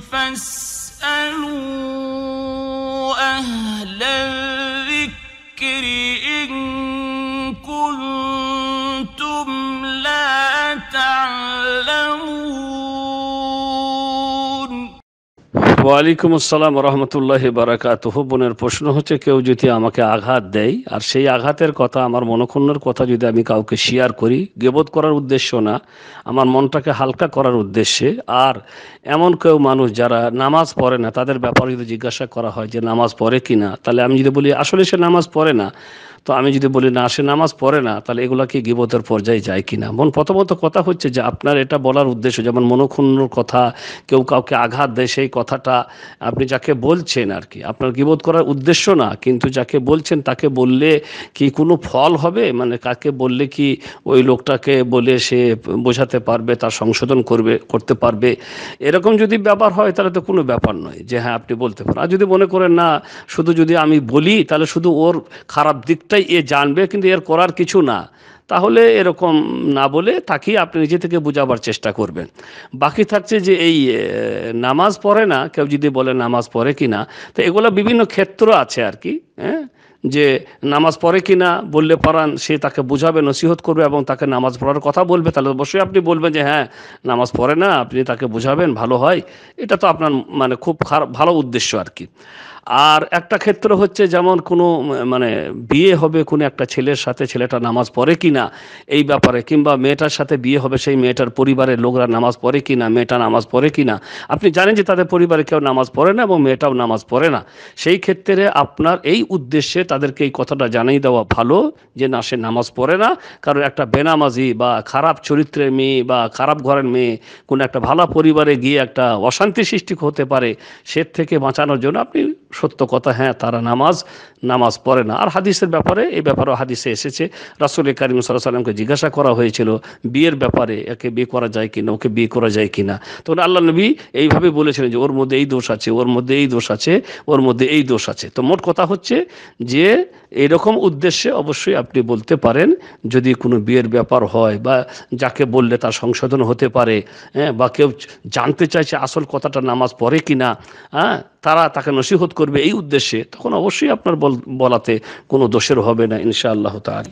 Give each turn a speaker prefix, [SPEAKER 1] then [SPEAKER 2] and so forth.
[SPEAKER 1] فاسألوا أهل الذكر ওয়ালাইকুম আসসালাম রহমতুল্লাহ বারাকাত বোনের প্রশ্ন হচ্ছে কেউ যদি আমাকে আঘাত দেয় আর সেই আঘাতের কথা আমার মনক্ষুণ্ণের কথা যদি আমি কাউকে শেয়ার করি গেবোধ করার উদ্দেশ্য না আমার মনটাকে হালকা করার উদ্দেশ্যে আর এমন কেউ মানুষ যারা নামাজ পড়ে না তাদের ব্যাপারে যদি জিজ্ঞাসা করা হয় যে নামাজ পড়ে কি না তাহলে আমি যদি বলি আসলে সে নামাজ পড়ে না তো আমি যদি বলি না সে নামাজ পড়ে না তাহলে এগুলা কি গিবতের পর্যায়ে যায় কি না মন প্রথমত কথা হচ্ছে যে আপনার এটা বলার উদ্দেশ্য যেমন মনক্ষুণ্ণর কথা কেউ কাউকে আঘাত দেয় সেই কথাটা কথা আপনি যাকে বলছেন আর কি আপনার বোধ করার উদ্দেশ্য না কিন্তু যাকে বলছেন তাকে বললে কি কোনো ফল হবে মানে কাকে বললে কি ওই লোকটাকে বলে সে বোঝাতে পারবে তার সংশোধন করবে করতে পারবে এরকম যদি ব্যাপার হয় তাহলে তো কোনো ব্যাপার নয় যে হ্যাঁ আপনি বলতে পারেন আর যদি মনে করেন না শুধু যদি আমি বলি তাহলে শুধু ওর খারাপ দিকটাই এ জানবে কিন্তু এর করার কিছু না তাহলে এরকম না বলে তাকে আপনি নিজে থেকে বোঝাবার চেষ্টা করবেন বাকি থাকছে যে এই নামাজ পড়ে না কেউ যদি বলে নামাজ পড়ে কি না তো এগুলো বিভিন্ন ক্ষেত্র আছে আর কি হ্যাঁ যে নামাজ পড়ে কি না বললে পারান সে তাকে বোঝাবে নসিহত করবে এবং তাকে নামাজ পড়ার কথা বলবে তাহলে অবশ্যই আপনি বলবেন যে হ্যাঁ নামাজ পড়ে না আপনি তাকে বোঝাবেন ভালো হয় এটা তো আপনার মানে খুব খারাপ ভালো উদ্দেশ্য আর কি আর একটা ক্ষেত্র হচ্ছে যেমন কোনো মানে বিয়ে হবে কোনো একটা ছেলের সাথে ছেলেটা নামাজ পড়ে কি না এই ব্যাপারে কিংবা মেয়েটার সাথে বিয়ে হবে সেই মেয়েটার পরিবারের লোকরা নামাজ পড়ে কি না মেয়েটা নামাজ পড়ে কি না আপনি জানেন যে তাদের পরিবারে কেউ নামাজ পড়ে না এবং মেয়েটাও নামাজ পড়ে না সেই ক্ষেত্রে আপনার এই উদ্দেশ্যে তাদেরকে এই কথাটা জানিয়ে দেওয়া ভালো যে না সে নামাজ পড়ে না কারণ একটা বেনামাজি বা খারাপ চরিত্রের মেয়ে বা খারাপ ঘরের মেয়ে কোনো একটা ভালো পরিবারে গিয়ে একটা অশান্তি সৃষ্টি হতে পারে সে থেকে বাঁচানোর জন্য আপনি সত্য কথা হ্যাঁ তারা নামাজ নামাজ পড়ে না আর হাদিসের ব্যাপারে এই ব্যাপারেও হাদিসে এসেছে রাসুল করিম সাল্লাহ সাল্লামকে জিজ্ঞাসা করা হয়েছিল বিয়ের ব্যাপারে একে বিয়ে করা যায় কিনা ওকে বিয়ে করা যায় কিনা তখন আল্লাহ নবী এইভাবে বলেছিলেন যে ওর মধ্যে এই দোষ আছে ওর মধ্যে এই দোষ আছে ওর মধ্যে এই দোষ আছে তো মোট কথা হচ্ছে যে এরকম উদ্দেশ্যে অবশ্যই আপনি বলতে পারেন যদি কোনো বিয়ের ব্যাপার হয় বা যাকে বললে তার সংশোধন হতে পারে হ্যাঁ বা কেউ জানতে চাইছে আসল কথাটা নামাজ পড়ে কি না হ্যাঁ তারা তাকে নসিহত করবে এই উদ্দেশ্যে তখন অবশ্যই আপনার বলাতে কোনো দোষের হবে না ইনশাআল্লাহ তার